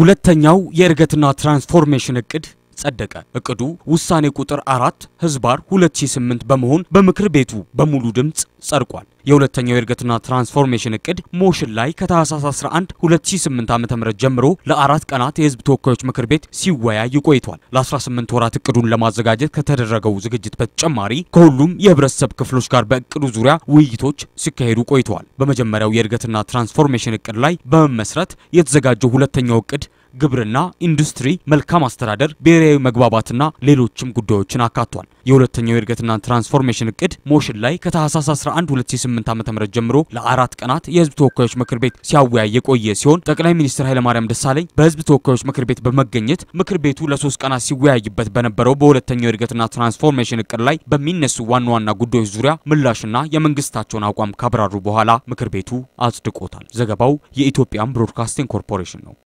ሁለተኛው የእድገትና ትራንስፎርሜሽን እቅድ ጸደቀ። እቅዱ ውሳኔ ቁጥር 4 ህዝባር 2008 በመሆን በምክር ቤቱ በሙሉ ድምፅ ጸድቋል። የሁለተኛው የእድገትና ትራንስፎርሜሽን እቅድ ሞሽን ላይ ከታህሳስ 11 2008 ዓ.ም ጀምሮ ለአራት ቀናት የህዝብ ተወካዮች ምክር ቤት ሲወያይ ቆይቷል። ለ18 ወራት እቅዱን ለማዘጋጀት ከተደረገው ዝግጅት በተጨማሪ ከሁሉም የህብረተሰብ ክፍሎች ጋር በእቅዱ ዙሪያ ውይይቶች ሲካሄዱ ቆይተዋል። በመጀመሪያው የእድገትና ትራንስፎርሜሽን እቅድ ላይ በመመስረት የተዘጋጀው ሁለተኛው እቅድ ግብርና፣ ኢንዱስትሪ፣ መልካም አስተዳደር፣ ብሔራዊ መግባባትና ሌሎችም ጉዳዮችን አካቷል። የሁለተኛው የእድገትና ትራንስፎርሜሽን እቅድ ሞሽን ላይ ከታህሳስ 11 2008 ዓ.ም ጀምሮ ለአራት ቀናት የህዝብ ተወካዮች ምክር ቤት ሲያወያይ የቆየ ሲሆን ጠቅላይ ሚኒስትር ኃይለማርያም ደሳለኝ በህዝብ ተወካዮች ምክር ቤት በመገኘት ምክር ቤቱ ለሶስት ቀናት ሲወያይበት በነበረው በሁለተኛው የእድገትና ትራንስፎርሜሽን እቅድ ላይ በሚነሱ ዋና ዋና ጉዳዮች ዙሪያ ምላሽና የመንግስታቸውን አቋም ካብራሩ በኋላ ምክር ቤቱ አጽድቆታል። ዘገባው የኢትዮጵያን ብሮድካስቲንግ ኮርፖሬሽን ነው።